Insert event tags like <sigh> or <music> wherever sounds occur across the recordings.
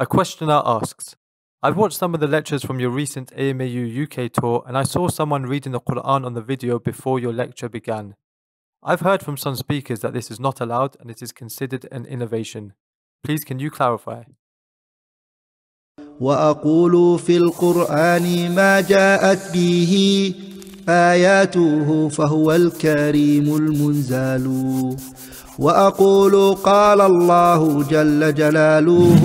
A questioner asks, I've watched some of the lectures from your recent AMAU UK tour and I saw someone reading the Quran on the video before your lecture began. I've heard from some speakers that this is not allowed and it is considered an innovation. Please can you clarify? وأقول في القرآن ما جاءت به آياته فهو الكريم المنزل واقول قال الله جل جلاله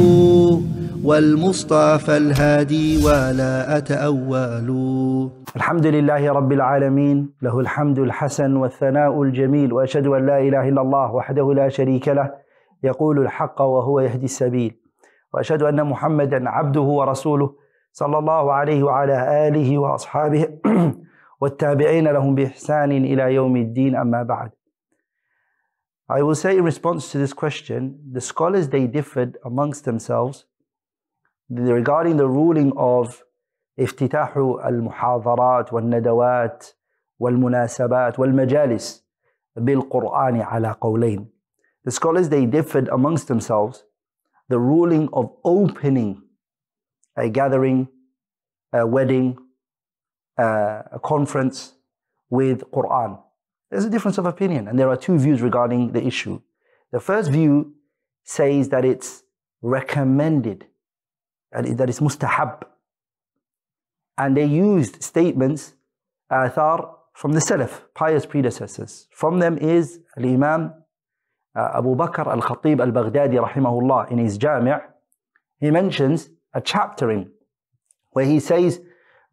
والمصطفى الهادي ولا اتاول الحمد لله رب العالمين له الحمد الحسن والثناء الجميل واشهد ان لا اله الا الله وحده لا شريك له يقول الحق وهو يهدي السبيل واشهد ان محمدا عبده ورسوله صلى الله عليه وعلى اله واصحابه <clears throat> والتابعين لهم باحسان الى يوم الدين اما بعد I will say in response to this question, the scholars they differed amongst themselves regarding the ruling of افتتاح المحاضرات والندوات والمناسبات والمجالس بالقرآن على قولين. The scholars they differed amongst themselves the ruling of opening a gathering, a wedding, a conference with Quran. There's a difference of opinion, and there are two views regarding the issue. The first view says that it's recommended, that it's mustahab. And they used statements, athar, from the Salaf, pious predecessors. From them is Al Imam uh, Abu Bakr al Khatib al Baghdadi, rahimahullah, in his Jami', he mentions a chapter in where he says,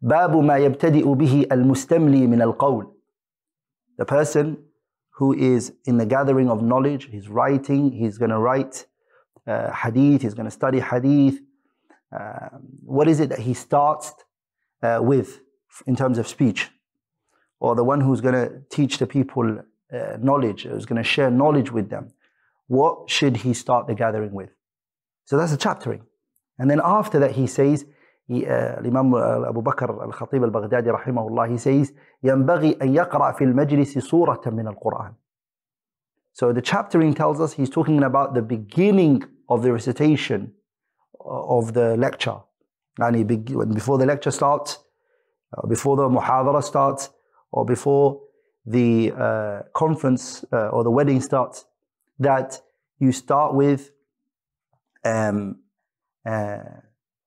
باب bihi al-mustamli min al-qawl." The person who is in the gathering of knowledge, he's writing, he's going to write uh, hadith, he's going to study hadith. Uh, what is it that he starts uh, with in terms of speech? Or the one who's going to teach the people uh, knowledge, who's going to share knowledge with them. What should he start the gathering with? So that's the chaptering. And then after that, he says, الإمام أبو بكر الخطيب البغدادي رحمه الله he says ينبغي أن يقرأ في المجلس سورة من القرآن So the chaptering tells us he's talking about the beginning of the recitation of the lecture. يعني before the lecture starts, before the muhadara starts, or before the uh, conference uh, or the wedding starts, that you start with um, uh,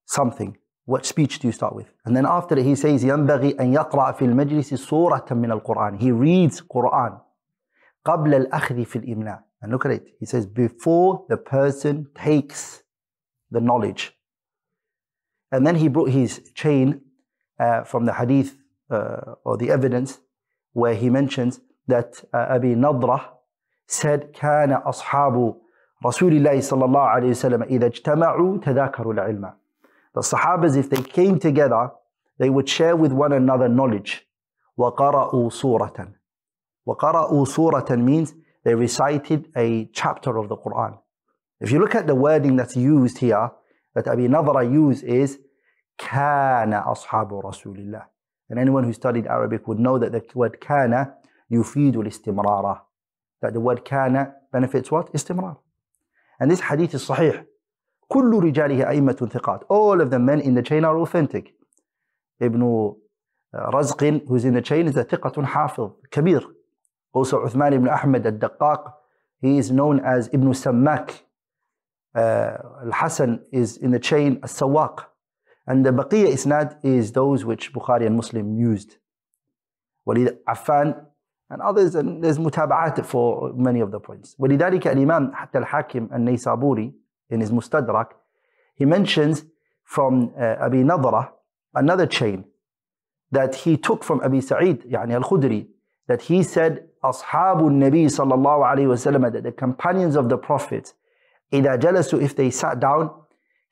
something. What speech do you start with? And then after he says, ينبغي أن يقرأ في المجلس سورة من القرآن. He reads Quran. قبل الأخذ في الإملاء. And look at it. He says, before the person takes the knowledge. And then he brought his chain uh, from the hadith uh, or the evidence where he mentions that uh, Abi Nadrah said, كان أصحاب رسول الله صلى الله عليه وسلم إذا اجتمعوا تذاكروا العلم. The Sahabas, if they came together, they would share with one another knowledge. وَقَرَأُوا سُورَةً وَقَرَأُوا سُورَةً means they recited a chapter of the Quran. If you look at the wording that's used here, that Abi Nadra used is كَانَ أَصْحَابُ رَسُولِ اللَّهِ And anyone who studied Arabic would know that the word كَانَ يُفِيدُ الْإِسْتِمْرَارَ That the word كَانَ benefits what? استمرار. And this hadith is sahih. كل رجاله أئمة ثقات all of the men in the chain are authentic ابن رزق who's in the chain is a ثقة حافظ كبير also عثمان بن أحمد الدقاق he is known as ابن سماك uh, الحسن is in the chain السواق and the بقية إسناد is those which Bukhari and Muslim used وليد عفان and others and there's متابعات for many of the points ولذلك الإمام حتى الحاكم النيسابوري in his Mustadrak, he mentions from uh, Abi Nadra another chain that he took from Abi Sa'id, يعني al-Khudri, that he said, أصحاب النبي صلى الله عليه وسلم, that the companions of the Prophet, إذا جلسوا, if they sat down,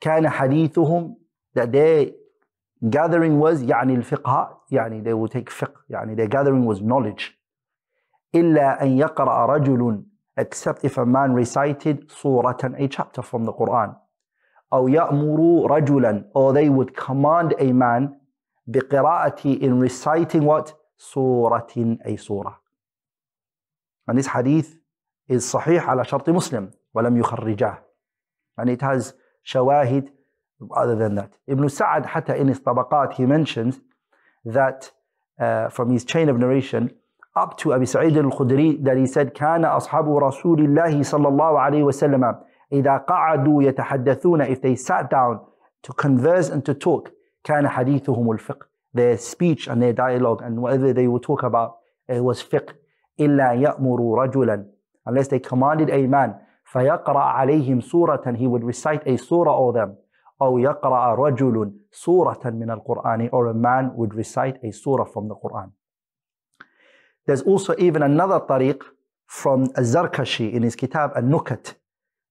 كان حديثهم, that their gathering was, يعني الفقه, يعني they would take fiqh, يعني their gathering was knowledge. إلا أن يقرأ رجل except if a man recited suratan, a chapter from the Quran. أو يأمر رجلا or they would command a man بقراءة in reciting what? سورة a surah. And this hadith is صحيح على شرط مسلم ولم يخرجاه. And it has shawahid other than that. Ibn Sa'ad حتى in his طبقات he mentions that uh, from his chain of narration up to Abu Sa'id al-Khudri that he said, كان أصحاب رسول الله صلى الله عليه وسلم إذا قعدوا يتحدثون if they sat down to converse and to talk كان حديثهم الفقه their speech and their dialogue and whatever they would talk about it was fiqh إلا يأمر رجلا unless they commanded a man فيقرأ عليهم سورة he would recite a surah or them أو يقرأ رجل سورة من القرآن or a man would recite a surah from the Quran there's also even another tariq from Az-Zarkashi in his kitab al nukat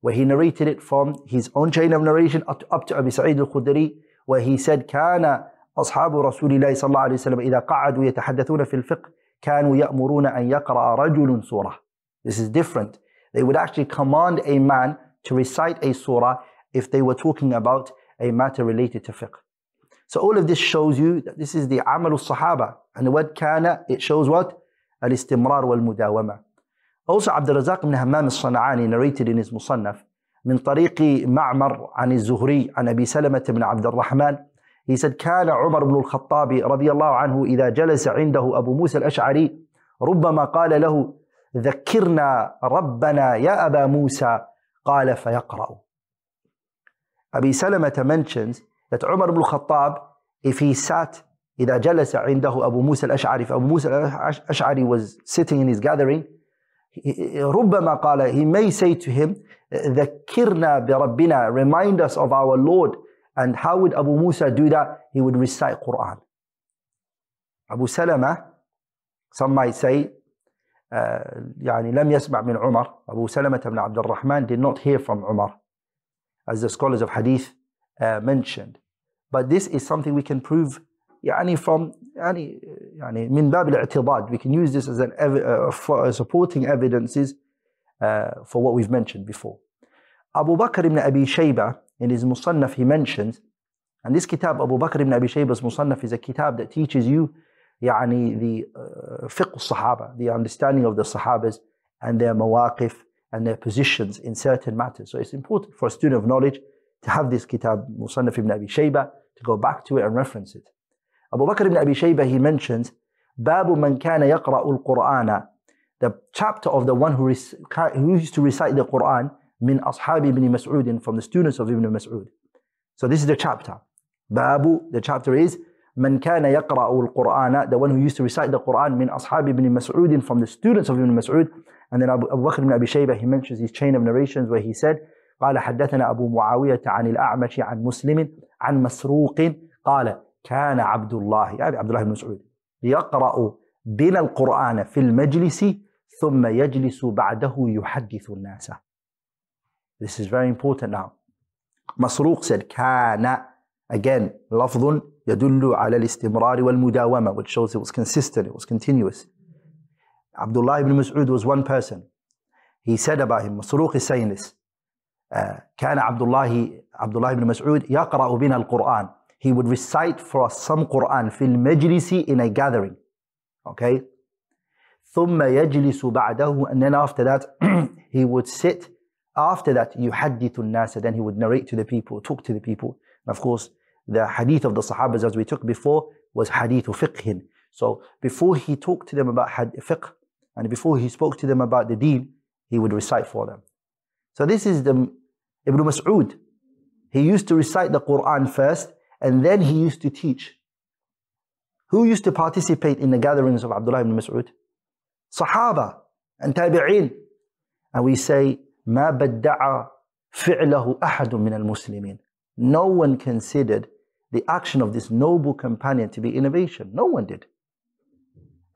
where he narrated it from his own chain of narration up to, up to Abi Sa'id al-Khudri, where he said, كان أصحاب رسول الله صلى الله عليه وسلم إذا قعدوا يتحدثون في الفقه كانوا يأمرون أن يقرأ رجل سورة. This is different. They would actually command a man to recite a surah if they were talking about a matter related to fiqh. So all of this shows you that this is the amal sahaba And the word kana, it shows what? الاستمرار والمداومة أوصى عبد الرزاق بن همام الصنعاني narrated in his مصنف من طريق معمر عن الزهري عن أبي سلمة بن عبد الرحمن He said كان عمر بن الخطاب رضي الله عنه إذا جلس عنده أبو موسى الأشعري ربما قال له ذكرنا ربنا يا أبا موسى قال فيقرأ أبي سلمة mentions that Umar ibn Khattab if he sat إذا جلس عنده أبو موسى الأشعري فأبو موسى الأشعري was sitting in his gathering ربما قال he may say to him ذكرنا بربنا remind us of our Lord and how would Abu Musa do that he would recite Quran Abu Salama some might say uh, يعني لم يسمع من عمر أبو سلمة بن عبد الرحمن did not hear from Umar as the scholars of hadith uh, mentioned but this is something we can prove يعني from يعني يعني من باب الاعتضاد we can use this as an uh, for, uh, supporting evidences uh, for what we've mentioned before. Abu Bakr ibn Abi Shayba in his Musannaf he mentions and this kitab Abu Bakr ibn Abi Shayba's Musannaf is a kitab that teaches you يعني the uh, fiqh sahaba the understanding of the sahabas and their mawaqif and their positions in certain matters. So it's important for a student of knowledge to have this kitab Musannaf ibn Abi Shayba to go back to it and reference it. Abu Bakr ibn Abi Shaybah, he mentions, Babu man kana yaqra'u al quran The chapter of the one who, who used to recite the Qur'an, min ashabi ibn Mas'ud, from the students of Ibn Mas'ud. So this is the chapter. Babu, the chapter is, من كان يقرأ القرآن the one who used to recite the Quran من أصحاب ابن مسعود from the students of Ibn Mas'ud and then Abu, Abu Bakr ibn Abi Shaybah he mentions his chain of narrations where he said قال حدثنا أبو معاوية عن الأعمش عن مسلم عن مسروق قال كان عبد الله يعني عبد الله بن مسعود يقرأ بنا القرآن في المجلس ثم يجلس بعده يحدث الناس This is very important now مسروق said كان again لفظ يدل على الاستمرار والمداومة which shows it was consistent it was continuous عبد الله بن مسعود was one person he said about him مسروق is saying this uh, كان عبد الله عبد الله بن مسعود يقرأ بنا القرآن he would recite for us some Quran fil majlisi in a gathering. Okay? ثُمَّ يَجْلِسُ بَعْدَهُ And then after that, <clears throat> he would sit. After that, يُحَدِّثُ النَّاسَ Then he would narrate to the people, talk to the people. And of course, the hadith of the Sahabas, as we took before, was hadith fiqhin. So before he talked to them about had fiqh, and before he spoke to them about the deen, he would recite for them. So this is the Ibn Mas'ud. He used to recite the Quran first, and then he used to teach. Who used to participate in the gatherings of Abdullah ibn Mas'ud? Sahaba and Tabi'in? And we say, ما بدع فعله أحد من المسلمين. No one considered the action of this noble companion to be innovation. No one did.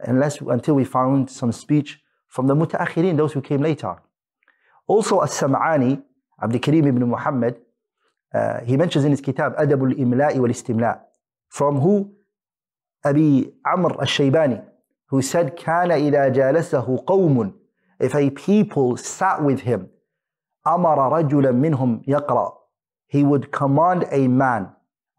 Unless, until we found some speech from the mutaakhirin, those who came later. Also, As-Sam'ani, Abdul Karim ibn Muhammad, آه، he mentions in his kitab أدب الإملاء والاستملاء from who أبي عمر الشيباني who said كان إذا جالسه قوم if a people sat with him أمر رجلا منهم يقرأ he would command a man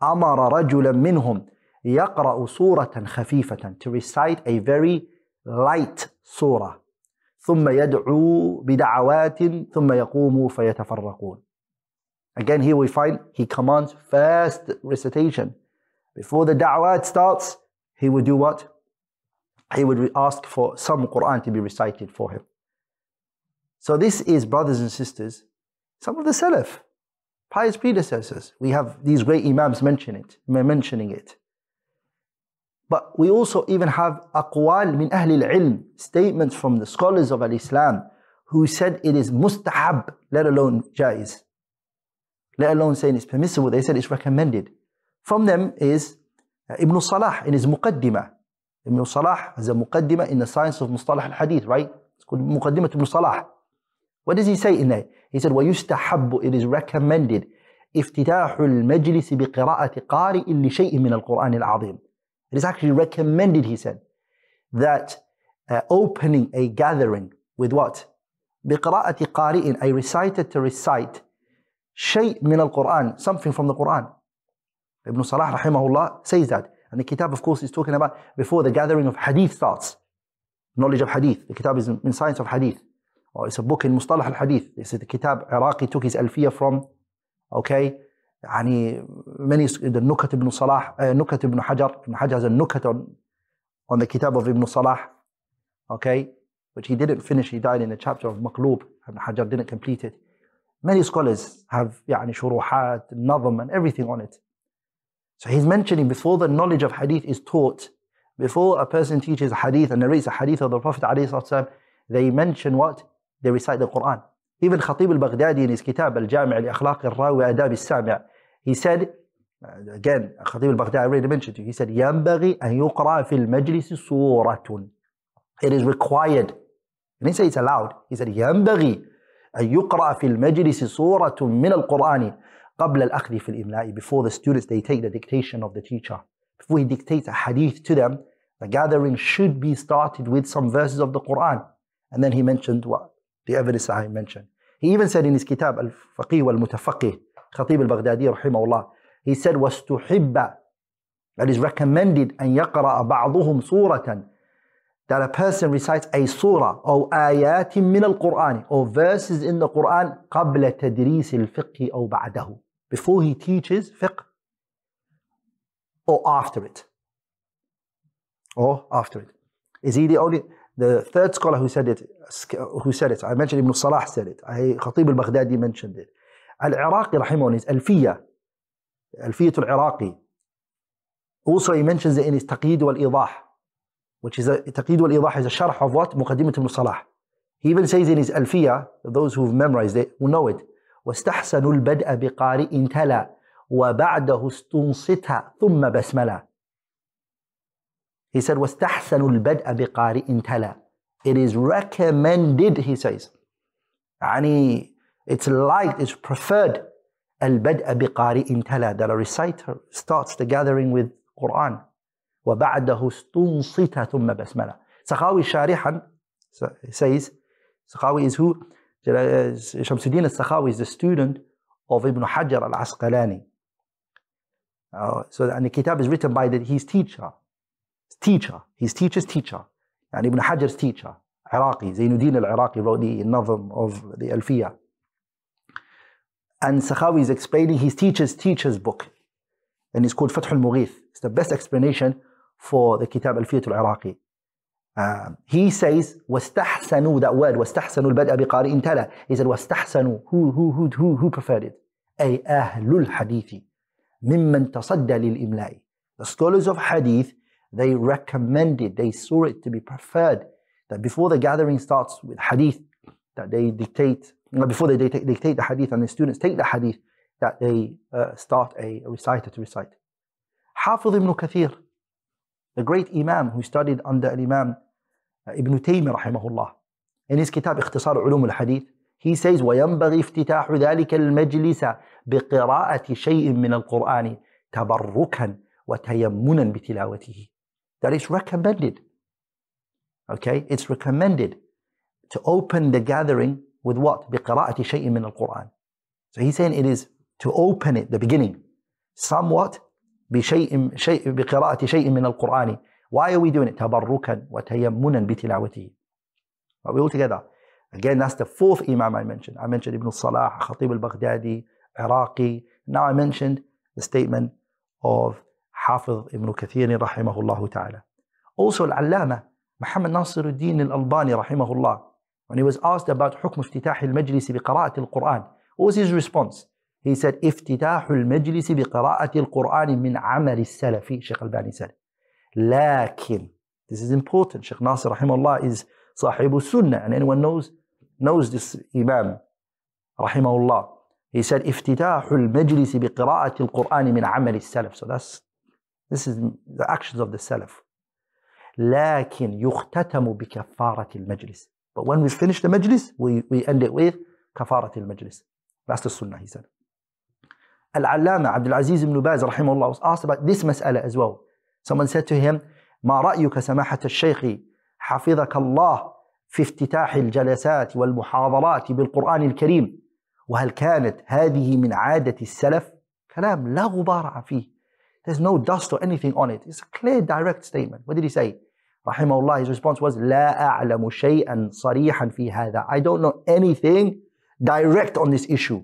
أمر رجلا منهم يقرأ سورة خفيفة to recite a very light سورة ثم يدعو بدعوات ثم يقوم فيتفرقون Again, here we find he commands first recitation. Before the da'wah starts, he would do what? He would ask for some Quran to be recited for him. So this is, brothers and sisters, some of the Salaf, pious predecessors. We have these great Imams mention it, mentioning it. But we also even have aqwal min ahl al-ilm, statements from the scholars of al-Islam who said it is mustahab, let alone jaiz let alone saying it's permissible. They said it's recommended. From them is uh, Ibn Salah in his Muqaddimah. Ibn Salah has a Muqaddimah in the science of Mustalah al-Hadith, right? It's called Muqaddimah Ibn Salah. What does he say in there? He said, وَيُسْتَحَبُّ It is recommended افتتاح المجلس بقراءة قارئ لشيء من القرآن العظيم. It is actually recommended, he said, that uh, opening a gathering with what? بقراءة قارئ, I recited to recite shay min quran something from the Quran. Ibn Salah rahimahullah says that. And the kitab, of course, is talking about before the gathering of hadith starts. Knowledge of hadith. The kitab is in science of hadith. Or it's a book in Mustalah al-Hadith. This is the kitab Iraqi took his alfiya from. Okay. يعني many the Nukat ibn Salah, uh, Nukat ibn Hajar, ibn Hajar has a Nukat on, on the kitab of Ibn Salah. Okay. Which he didn't finish. He died in the chapter of Maqlub. Ibn Hajar didn't complete it. Many scholars have يعني, shuruhat, nazm, and everything on it. So he's mentioning before the knowledge of hadith is taught, before a person teaches hadith and narrates a hadith of the Prophet ﷺ, they mention what? They recite the Quran. Even Khatib al-Baghdadi in his kitab Al-Jami' al-Akhlaq al-Rawi Adab al-Sami' he said, again, Khatib al-Baghdadi I already mentioned to you, he said, يَنْبَغِي أَن يُقْرَى فِي الْمَجْلِسِ سُورَةٌ It is required. He didn't say it's allowed. He said, يَنْبَغِي أن يقرأ في المجلس سورة من القرآن قبل الأخذ في الإملاء before the students they take the dictation of the teacher before he dictates a hadith to them the gathering should be started with some verses of the Quran and then he mentioned what the evidence I mentioned he even said in his kitab الفقيه والمتفقه خطيب البغدادي رحمه الله he said واستحب that is recommended أن يقرأ بعضهم سورة that a person recites a surah أو آيات من القرآن or verses in the Quran قبل تدريس الفقه أو بعده before he teaches fiqh or after it or after it is he the only the third scholar who said it who said it I mentioned Ibn Salah said it I, Khatib al-Baghdadi mentioned it Al-Iraqi رحمه الله ألفية ألفية al-Iraqi also he mentions it in his Taqid wal-Idah which is a Taqid wal is a sharh of what? Muqaddimat ibn Salah. He even says in his Alfiya, those who've memorized it will know it. وَاسْتَحْسَنُوا الْبَدْءَ بِقَارِئٍ تَلَى وَبَعْدَهُ اسْتُنْصِتَ ثُمَّ بَسْمَلَى He said, وَاسْتَحْسَنُوا الْبَدْءَ بِقَارِئٍ تَلَى It is recommended, he says. يعني it's liked, it's preferred. الْبَدْءَ بِقَارِئٍ تَلَى That a reciter starts the gathering with Qur'an. وبعده استنصت ثم بسملة سخاوي شارحا says سخاوي is who شمس الدين السخاوي is the student of Ibn حجر العسقلاني uh, so and the kitab is written by the, his teacher his teacher his teacher's teacher and Ibn حجر's teacher Iraqi زين الدين العراقي wrote the novum of the ألفية and سخاوي is explaining his teacher's teacher's book and it's called فتح المغيث it's the best explanation for the Kitab Al-Fiyat Al-Iraqi. Uh, he says, وَاسْتَحْسَنُوا That word, وَاسْتَحْسَنُوا الْبَدْءَ بِقَارِئٍ تَلَى He said, وَاسْتَحْسَنُوا Who, who, who, who, who preferred it? أي أهل الحديث ممن تصدى للإملاء The scholars of hadith, they recommended, they saw it to be preferred that before the gathering starts with hadith, that they dictate, uh, before they dictate, the hadith and the students take the hadith, that they uh, start a reciter to recite. حافظ ibn كثير the great Imam who studied under Imam uh, Ibn Taymiyyah rahimahullah. In his kitab اختصار علوم الحديث he says وينبغي افتتاح ذلك المجلس بقراءة شيء من القرآن تبركا وتيمنا بتلاوته. That is recommended. Okay, it's recommended to open the gathering with what? بقراءة شيء من القرآن. So he's saying it is to open it, the beginning, somewhat بشيء شيء بقراءة شيء من القرآن why are we doing it تبركا وتيمنا بتلاوته we all together again that's the fourth imam I mentioned I mentioned Ibn Salah Khatib al-Baghdadi Iraqi now I mentioned the statement of Hafiz Ibn Kathir rahimahullah ta'ala also al-Allama Muhammad Nasiruddin al-Albani rahimahullah when he was asked about حكم افتتاح المجلس بقراءة القرآن what was his response He said, افتتاح المجلس بقراءة القرآن من عمل السلف شيخ الباني said. لكن this is important شيخ ناصر رحمه الله is صاحب السنة and anyone knows knows this imam رحمه الله he said افتتاح المجلس بقراءة القرآن من عمل السلف so that's this is the actions of the salaf لكن يختتم بكفارة المجلس but when we finish the majlis we, we end it with كفارة المجلس that's the sunnah he said العلامة عبد العزيز بن باز رحمه الله asked about مسألة as well. Someone said to him, ما رأيك سماحة الشيخ حفظك الله في افتتاح الجلسات والمحاضرات بالقرآن الكريم وهل كانت هذه من عادة السلف؟ كلام لا غبار فيه. There's no dust or anything on it. It's a clear direct statement. What did he say? رحمه الله his response was لا أعلم شيئا صريحا في هذا. I don't know anything direct on this issue.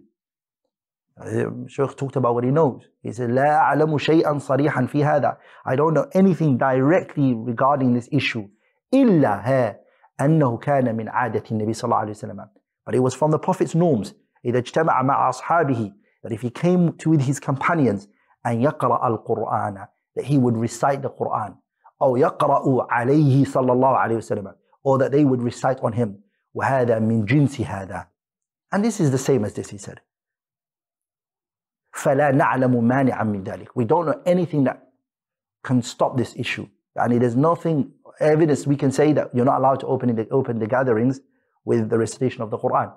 Shaykh talked about what he knows. He said, لا أعلم شيئا صريحا في هذا. I don't know anything directly regarding this issue. إلا أنه كان من عادة النبي صلى الله عليه وسلم. But it was from the Prophet's norms. إذا اجتمع مع أصحابه that if he came to with his companions and يقرأ القرآن that he would recite the Quran أو يقرأ عليه صلى الله عليه وسلم or that they would recite on him وهذا من جنس هذا and this is the same as this he said فَلَا نَعْلَمُ مَانِعًا مِنْ ذَلِكَ We don't know anything that can stop this issue. I mean, there's nothing, evidence we can say that you're not allowed to open the, open the gatherings with the recitation of the Quran.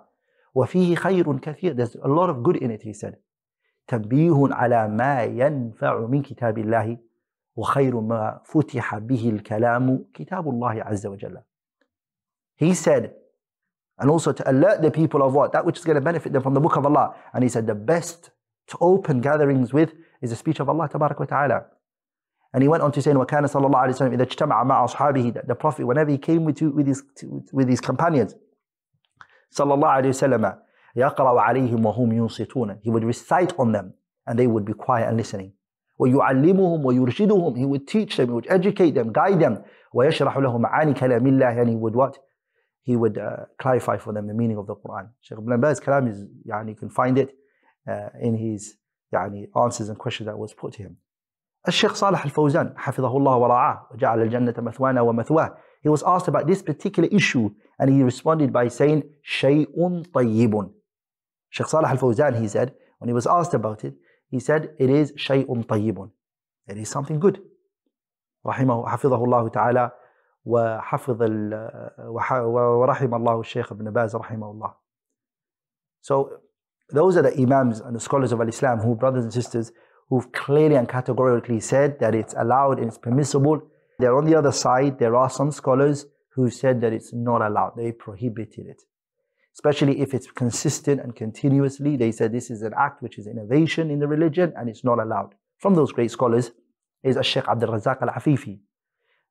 وَفِيهِ خَيْرٌ كَثِيرٌ There's a lot of good in it, he said. تَنْبِيهٌ عَلَى مَا يَنْفَعُ مِنْ كِتَابِ اللَّهِ وَخَيْرُ مَا فُتِحَ بِهِ الْكَلَامُ كِتَابُ اللَّهِ عَزَّ وَجَلَّ He said, and also to alert the people of what? That which is going to benefit them from the book of Allah. And he said, the best to open gatherings with is the speech of Allah Ta'ala. And he went on to say, وَكَانَ صَلَّى اللَّهُ عَلَيْهِ وَسَلَّمَ إِذَا اجْتَمَعَ مَعَ أَصْحَابِهِ the Prophet, whenever he came with, with, his, with his companions, صلى الله عليه وسلم يقرأ عليهم وهم ينصتون He would recite on them and they would be quiet and listening. ويعلمهم ويرشدهم He would teach them, he would educate them, guide them. ويشرح لهم معاني كلام الله And he would what? He would uh, clarify for them the meaning of the Quran. Shaykh Ibn Baz's Kalam is, yani, you can find it. Uh, in his يعني answers and questions that was put to him. الشيخ صالح الفوزان حفظه الله ورعاه وجعل الجنة مثوانا ومثواه He was asked about this particular issue and he responded by saying شيء طيب Sheikh Salah al-Fawzan he said when he was asked about it he said it is شيء طيب It is something good رحمه حفظه الله تعالى وحفظ ورحم الله الشيخ ابن باز رحمه الله So those are the Imams and the scholars of Islam who, brothers and sisters, who've clearly and categorically said that it's allowed and it's permissible. They're on the other side. There are some scholars who said that it's not allowed. They prohibited it. Especially if it's consistent and continuously. They said this is an act which is innovation in the religion and it's not allowed. From those great scholars is Sheikh Abdul Razak al-Afifi.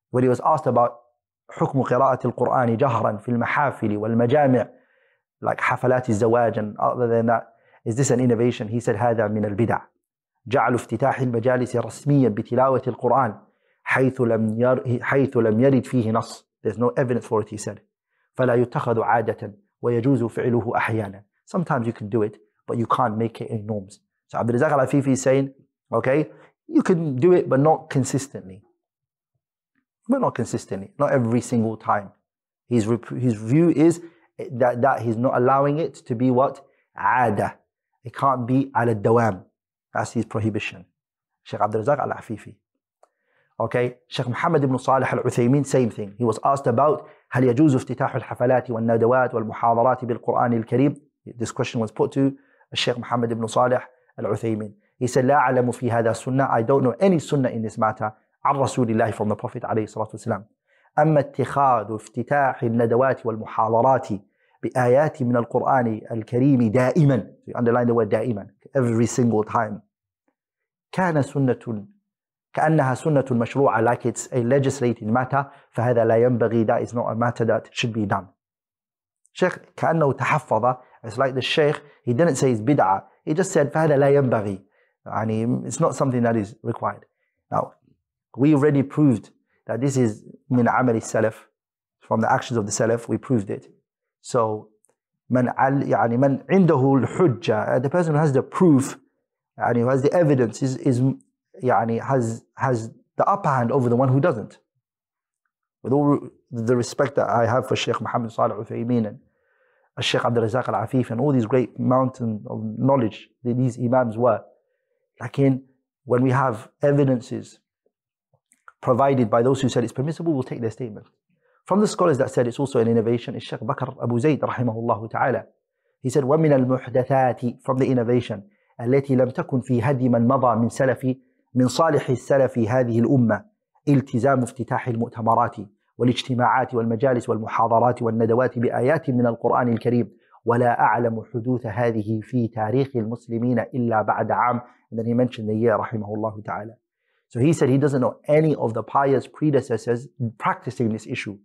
When he was asked about حكم قراءة القرآن جهرا في المحافل والمجامع like حفلات الزواج and other than that is this an innovation he said هذا من البدع جعل افتتاح المجالس رسميا بتلاوة القرآن حيث لم ير حيث لم يرد فيه نص there's no evidence for it he said فلا يتخذ عادة ويجوز فعله أحيانا sometimes you can do it but you can't make it in norms so Abdul Razak Al-Afifi is saying okay you can do it but not consistently but not consistently not every single time his, his view is that, that he's not allowing it to be what? Ada. It can't be al dawam. That's his prohibition. Sheikh Abdul Razak al Afifi. Okay, Sheikh Muhammad ibn Salih al Uthaymeen, same thing. He was asked about هل يجوز افتتاح الحفلات والندوات والمحاضرات بالقرآن الكريم? This question was put to Sheikh Muhammad ibn Salih al Uthaymeen. He said, لا أعلم في هذا سنة. I don't know any sunnah in this matter. عن رسول الله from the Prophet عليه الصلاة والسلام. أما اتخاذ وافتتاح الندوات والمحاضرات بآيات من القرآن الكريم دائما underline the word دائما every single time كان سنة كأنها سنة مشروعة like it's a legislating matter فهذا لا ينبغي that is not a matter that should be done شيخ كأنه تحفظ it's like the sheikh he didn't say it's بدعة he just said فهذا لا ينبغي يعني it's not something that is required now we already proved that this is min amali salaf, from the actions of the salaf, we proved it. So, من يعني من عنده الحجة, the person who has the proof, and who has the evidence, is, is يعني has, has the upper hand over the one who doesn't. With all the respect that I have for Sheikh Muhammad Salih Uthaymeen and uh, Sheikh Abdul Razak Al Afif and all these great mountains of knowledge that these Imams were. in, when we have evidences provided by those who said it's permissible, will take their statement. From the scholars that said it's also an innovation is Sheikh Bakr Abu Zayd rahimahullah ta'ala. He said, وَمِنَ الْمُحْدَثَاتِ From the innovation التي لم تكن في هدي من مضى من سلف من صالح السلف هذه الأمة التزام افتتاح المؤتمرات والاجتماعات والمجالس والمحاضرات والندوات بآيات من القرآن الكريم ولا أعلم حدوث هذه في تاريخ المسلمين إلا بعد عام and then he mentioned the year رحمه الله تعالى So he said he doesn't know any of the pious predecessors practicing this issue,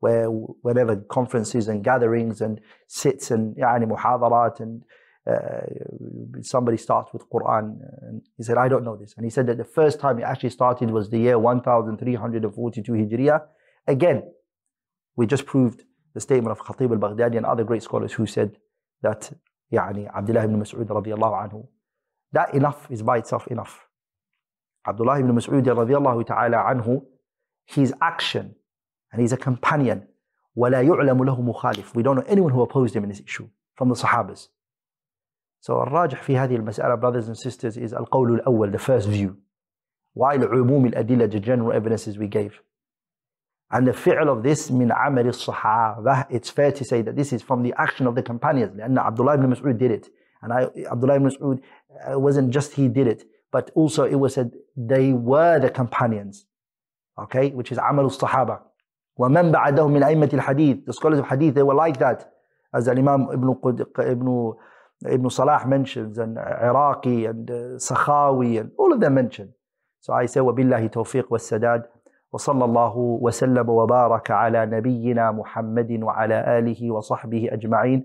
where whenever conferences and gatherings and sits and yani muhadarat and uh, somebody starts with Quran. And he said, I don't know this. And he said that the first time it actually started was the year 1342 Hijriya. Again, we just proved the statement of Khatib al-Baghdadi and other great scholars who said that يعني, Abdullah ibn Mas'ud that enough is by itself enough. Abdullah ibn Mas'ud radiallahu ta'ala anhu, his action, and he's a companion, وَلَا يُعْلَمُ لَهُ مُخَالِفٌ We don't know anyone who opposed him in this issue from the Sahabas. So الراجح في هذه المسألة, brothers and sisters, is القول الأول, the first view. While عموم الأدلة, the general evidences we gave. And the fi'l of this min amal sahaba it's fair to say that this is from the action of the companions. And Abdullah ibn Mas'ud did it. And I, Abdullah ibn Mas'ud uh, wasn't just he did it. but also it was said they were the companions. Okay, which is عمل الصحابة. وَمَنْ بَعَدَهُمْ مِنْ أَئِمَّةِ الْحَدِيث The scholars of hadith, they were like that. As Imam Ibn, Qud, Ibn, Ibn Salah mentions, and Iraqi, and uh, Sakhawi, and all of them mentioned. So I say, وَبِاللَّهِ تَوْفِيق وَالسَّدَادِ وصلى الله وسلم وبارك على نبينا محمد وعلى آله وصحبه أجمعين